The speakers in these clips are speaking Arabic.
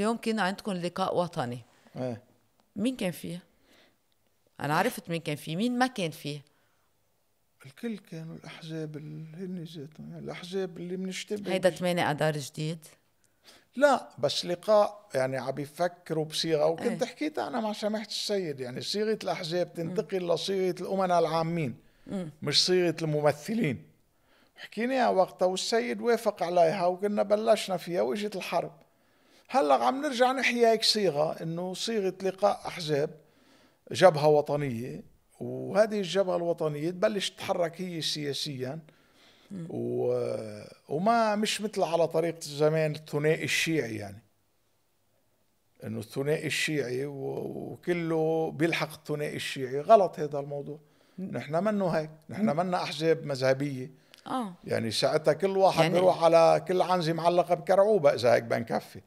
اليوم كنا عندكم لقاء وطني ايه مين كان فيه؟ انا عرفت مين كان فيه مين ما كان فيه الكل كانوا يعني الاحزاب اللي هن ذاتهم الاحزاب اللي بنشتبه هيدا 8 اذار جديد لا بس لقاء يعني عم بيفكروا بصيغه وكنت ايه. حكيت انا مع سماحه السيد يعني إيه. صيغه الاحزاب إيه. تنتقل لصيغه الامناء العامين م. إيه. مش صيغه الممثلين حكيناها وقتها والسيد وافق عليها وكنا بلشنا فيها واجت الحرب هلا عم نرجع نحيا هيك صيغه انه صيغه لقاء احزاب جبهه وطنيه وهذه الجبهه الوطنيه تبلش تتحرك هي سياسيا و... وما مش مثل على طريقه زمان الثنائي الشيعي يعني انه الثنائي الشيعي وكله بيلحق الثنائي الشيعي غلط هذا الموضوع نحن منه هيك نحن منا احزاب مذهبيه اه يعني ساعتها كل واحد يعني بيروح على كل عنزه معلقه بكرعوبه اذا هيك بنكفي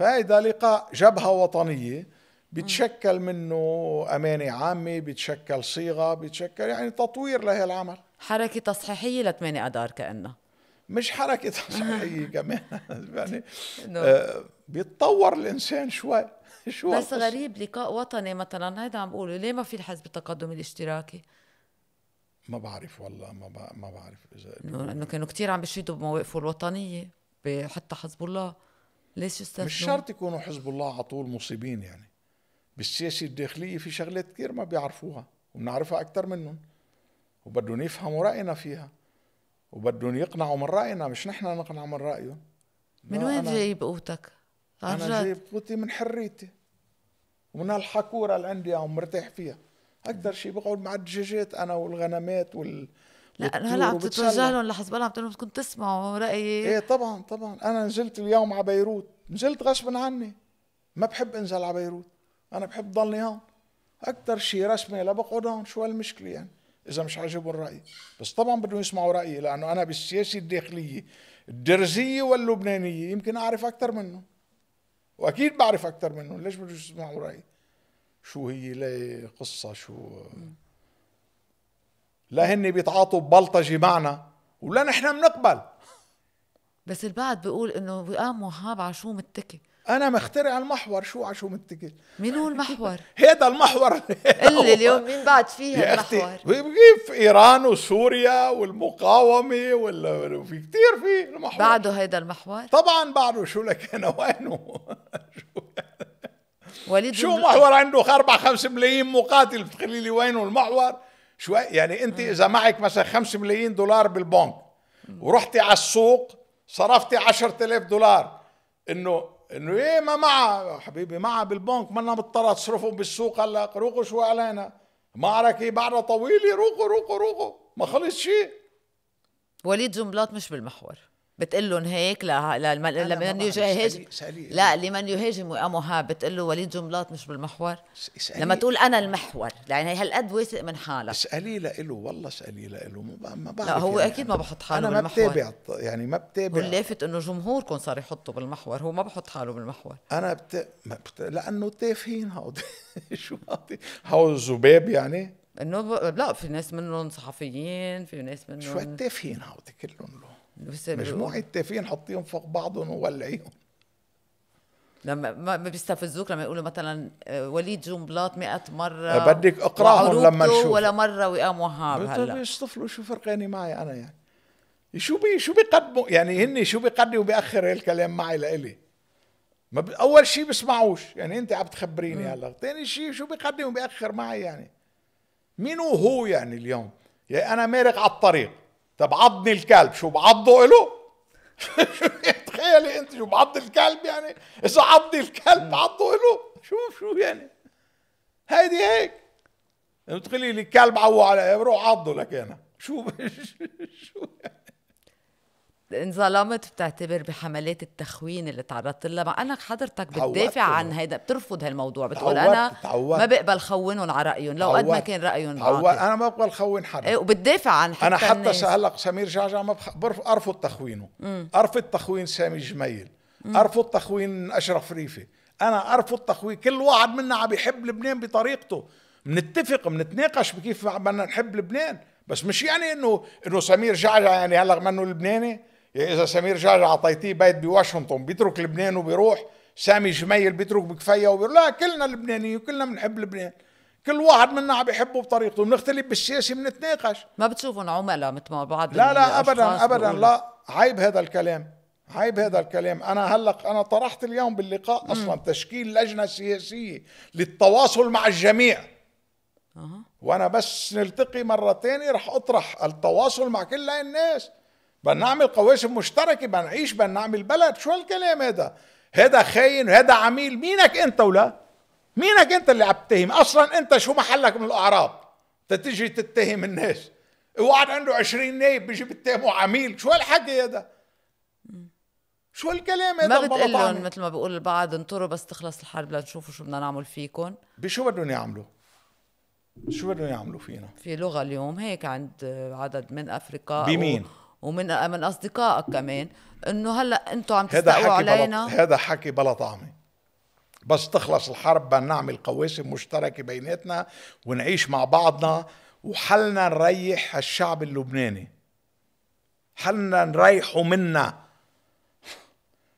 فهذا لقاء جبهة وطنية بتشكل منه أمانة عامة بتشكل صيغة بتشكل يعني تطوير لهي العمل حركة تصحيحية ل 8 أدار كأنه مش حركة تصحيحية كمان يعني آه بيتطور الإنسان شوي شو بس غريب لقاء وطني مثلا هيدا عم بقوله ليه ما في الحزب التقدمي الاشتراكي؟ ما بعرف والله ما ما بعرف اذا انه كانوا كثير عم بيشيدوا بمواقفه الوطنيه حتى حزب الله ليش استاذ مش شرط يكونوا حزب الله على طول مصيبين يعني بالسياسه الداخليه في شغلات كثير ما بيعرفوها وبنعرفها اكثر منهم وبدهم يفهموا راينا فيها وبدهم يقنعوا من راينا مش نحن نقنع من رايهم من وين جايب قوتك؟ انا جايب قوتي من حريتي ومن هالحكوره اللي عندي ومرتاح مرتاح فيها اكثر شيء بقعد مع الدجاجات انا والغنمات وال لا انا هلا عم تتوجه لهم لحزب الله عم تقول لهم بدكم تسمعوا رايي ايه طبعا طبعا انا نزلت اليوم على بيروت نزلت غصب عني ما بحب انزل على بيروت انا بحب ضلني هون اكثر شيء رسمي لا بقعد هون شو هالمشكله يعني اذا مش عاجبهم الراي بس طبعا بدهم يسمعوا رايي لانه انا بالسياسه الداخليه الدرزيه واللبنانيه يمكن اعرف اكثر منهم واكيد بعرف اكثر منهم ليش بدهم يسمعوا رايي شو هي لا قصه شو م. لا هن بيتعاطوا ببلطجه معنا ولا نحن بنقبل بس البعض بيقول انه وئام وهاب عشو متكي انا مخترع المحور شو عشو متكي مين هو المحور هيدا المحور اللي اليوم مين بعد فيه المحور كيف ايران وسوريا والمقاومه وال في كثير في المحور بعده هيدا المحور طبعا بعده شو لك انا وينه وليد شو محور عنده اربع خمس ملايين مقاتل بتخلي لي وينه المحور شوي يعني انت اذا معك مثلا 5 ملايين دولار بالبنك ورحتي على السوق صرفتي 10000 دولار انه انه ايه ما معها حبيبي معها بالبنك ما انا مضطر تصرفهم بالسوق هلا روقوا شو علينا معركه إيه، بعدها طويله روقوا روقوا روقوا ما خلص شيء وليد جنبلاط مش بالمحور بتقول لهم هيك لا لمن لمن يهاجم لا لمن يهاجم وقامها بتقول له وليد جملات مش بالمحور اسألي لما تقول انا المحور يعني هالقد واثق من حالك اسالي له والله اسالي له ما بعرف لا هو يعني اكيد ما بحط حاله أنا بالمحور انا ما بتابع يعني ما بتابع واللافت انه جمهوركم صار يحطه بالمحور هو ما بحط حاله بالمحور انا بت... بت... لانه تافهين هود شو هو الذباب يعني انه ب... لا في ناس منهم صحفيين في ناس منهم شو تافهين هودي كلهم بس مجموعه تافهين حطيهم فوق بعضهم وولعيهم لما ما بيستفزوك لما يقولوا مثلا آه، وليد جنبلاط 100 مره أه، بدك اقراهم لما نشوف ولا مره وئام وهاب هلا ايش طفلوا شو فرقاني معي انا يعني شو بي شو بيقدموا يعني هن شو بيقدموا باخر هالكلام معي لإلي ما ب... اول شيء بسمعوش يعني انت عم تخبريني هلا ثاني شيء شو بيقدم باخر معي يعني مين هو يعني اليوم يعني انا مارق على الطريق طب عضني الكلب شو بعضه له تخيلي انت شو بعض الكلب يعني اذا عضني الكلب عضه له شوف شو يعني هيدي هيك بتقولي لي الكلب عوى علي بروح عضه لك انا شو شو يعني انظلمت بتعتبر بحملات التخوين اللي تعرضت لها مع انك حضرتك بتدافع عن هيدا بترفض هالموضوع بتقول انا تعودت. ما بقبل خونهم على رايهم لو قد ما كان رايهم تعودت. انا ما بقبل خون حدا ايه وبتدافع عن حتى انا حتى هلا سمير جعجع ما بخ... ارفض تخوينه ارفض تخوين سامي جميل ارفض تخوين اشرف ريفي انا ارفض تخوين كل واحد منا عم يحب لبنان بطريقته بنتفق بنتناقش بكيف بدنا نحب لبنان بس مش يعني انه انه سمير جعجع يعني هلا منه لبناني اذا سمير جعجع اعطيتيه بيت بواشنطن بيترك لبنان وبيروح سامي جميل بيترك بكفيه وبيروح لا كلنا لبنانيين وكلنا بنحب لبنان كل واحد منا عم بيحبه بطريقته بنختلف بالسياسه بنتناقش ما بتشوفهم عملاء مثل ما بعض لا لا ابدا ابدا لا عيب هذا الكلام عيب هذا الكلام انا هلا انا طرحت اليوم باللقاء م. اصلا تشكيل لجنه سياسيه للتواصل مع الجميع أه. وانا بس نلتقي مره ثانيه رح اطرح التواصل مع كل الناس بدنا نعمل قواسم مشتركه بدنا نعيش بدنا نعمل بلد شو هالكلام هذا هذا خاين هذا عميل مينك انت ولا مينك انت اللي عم تتهم اصلا انت شو محلك من الاعراب تتجي تتهم الناس وقعد عنده 20 نايب بيجي بيتهمه عميل شو هالحكي هذا شو الكلام هذا ما لهم مثل ما بيقول البعض انطروا بس تخلص الحرب لنشوفوا شو بدنا نعمل فيكم بشو بدهم يعملوا شو بدهم يعملوا فينا في لغه اليوم هيك عند عدد من افريقيا بمين ومن من اصدقائك كمان انه هلا انتم عم تستقوا علينا بلا... هذا حكي بلا طعمه بس تخلص الحرب بدنا نعمل قواسم مشتركه بيناتنا ونعيش مع بعضنا وحلنا نريح الشعب اللبناني حلنا نريحه منا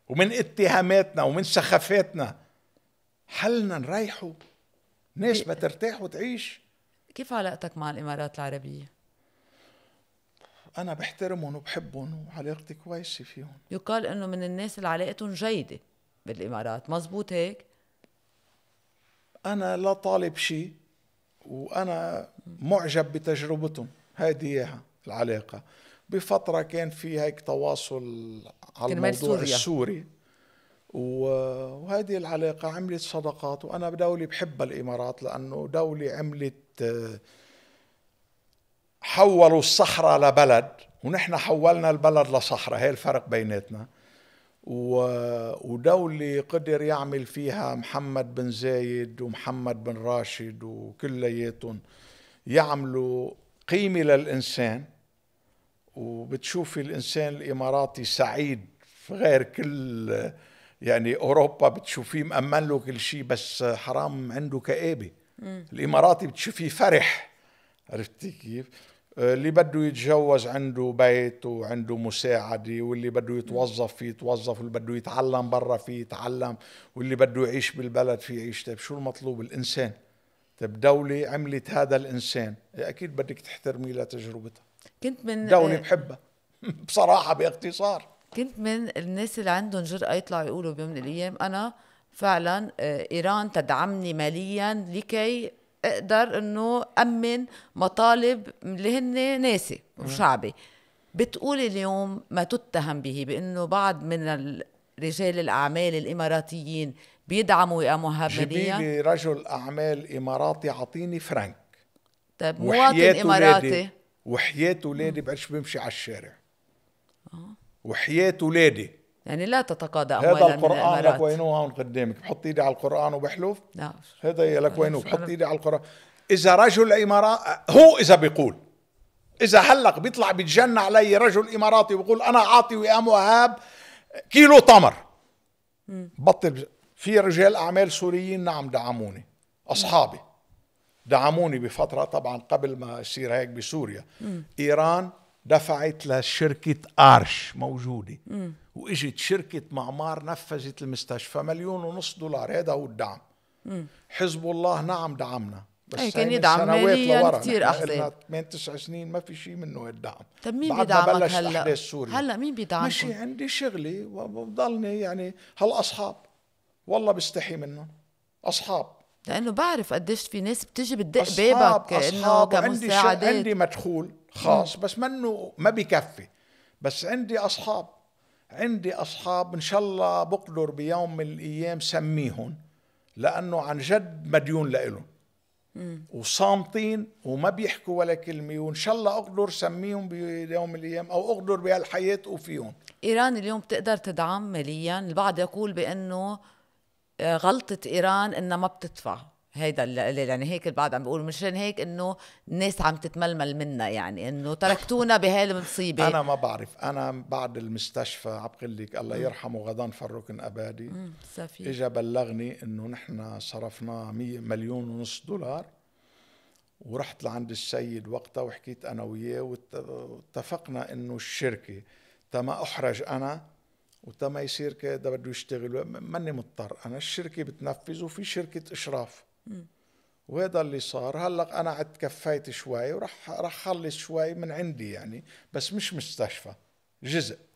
ومن اتهاماتنا ومن سخافاتنا حلنا نريحه ناس بترتاح وتعيش كيف علاقتك مع الامارات العربيه انا بحترمهم وبحبهم وعلاقتي كويسه فيهم يقال انه من الناس اللي علاقتهم جيده بالامارات مزبوط هيك انا لا طالب شيء وانا معجب بتجربتهم هيدي اياها العلاقه بفتره كان في هيك تواصل على الموضوع سوريا. السوري وهذه العلاقه عملت صداقات وانا بدولي بحب الامارات لانه دوله عملت آه، حولوا الصحراء لبلد ونحن حولنا البلد لصحراء هي الفرق بيناتنا ودولة قدر يعمل فيها محمد بن زايد ومحمد بن راشد وكلياتهم يعملوا قيمة للإنسان وبتشوفي الإنسان الإماراتي سعيد غير كل يعني أوروبا بتشوفيه مأمن له كل شيء بس حرام عنده كآبة الإماراتي بتشوفيه فرح عرفتي كيف؟ آه، اللي بده يتجوز عنده بيت وعنده مساعدة واللي بده يتوظف فيه يتوظف واللي بده يتعلم برا فيه يتعلم واللي بده يعيش بالبلد فيه يعيش طيب شو المطلوب الإنسان طيب دولة عملت هذا الإنسان إيه، أكيد بدك تحترمي لتجربتها كنت من دولة آه، بحبها بصراحة باختصار كنت من الناس اللي عندهم جرأة يطلعوا يقولوا بيوم من الأيام أنا فعلا آه، إيران تدعمني ماليا لكي اقدر انه امن مطالب اللي هن ناسي وشعبي بتقول اليوم ما تتهم به بانه بعض من رجال الاعمال الاماراتيين بيدعموا يا جيبي لي رجل اعمال اماراتي عطيني فرانك طيب مواطن اماراتي وحياة ولادي بعرفش بمشي على الشارع آه. وحياة ولادي يعني لا تتقاضى أموالا هذا القرآن لك وينو هون قدامك بحط إيدي على القرآن وبحلف لا هذا لك وينو بحط إيدي على القرآن إذا رجل إمارات هو إذا بيقول إذا هلق بيطلع بيتجنى علي رجل إماراتي بيقول أنا عاطي وام وهاب كيلو تمر بطل في رجال أعمال سوريين نعم دعموني أصحابي دعموني بفترة طبعا قبل ما يصير هيك بسوريا إيران دفعت لشركة أرش موجودة وإجت شركة معمار نفذت المستشفى مليون ونص دولار هذا هو الدعم مم. حزب الله نعم دعمنا بس أي كان يدعم ماليا كثير احزاب 8 تسع سنين ما في شيء منه الدعم طب مين بيدعمك هلا؟ هلا مين بيدعمك؟ ماشي عندي شغلي وبضلني يعني هالاصحاب والله بستحي منهم اصحاب لانه بعرف قديش في ناس بتجي بتدق بابك كانه كمساعدات عندي عندي مدخول خاص بس منه ما بكفي بس عندي اصحاب عندي اصحاب ان شاء الله بقدر بيوم من الايام سميهم لانه عن جد مديون لإلهم وصامتين وما بيحكوا ولا كلمة وإن شاء الله أقدر سميهم بيوم من الأيام أو أقدر بهالحياة وفيهم إيران اليوم بتقدر تدعم ماليا البعض يقول بأنه آه، غلطة إيران إنها ما بتدفع هيدا اللي يعني هيك البعض عم بيقولوا مشان هيك انه الناس عم تتململ منا يعني انه تركتونا بهالمصيبه انا ما بعرف انا بعد المستشفى عم لك الله يرحمه غضان فروكن ابادي اجى بلغني انه نحن صرفنا 100 مليون ونص دولار ورحت لعند السيد وقتها وحكيت انا وياه واتفقنا انه الشركه تما احرج انا وتما يصير كذا بده يشتغل ماني مضطر انا الشركه بتنفذ وفي شركه اشراف وهذا اللي صار هلا انا عد كفيت شوي وراح راح اخلص شوي من عندي يعني بس مش مستشفى جزء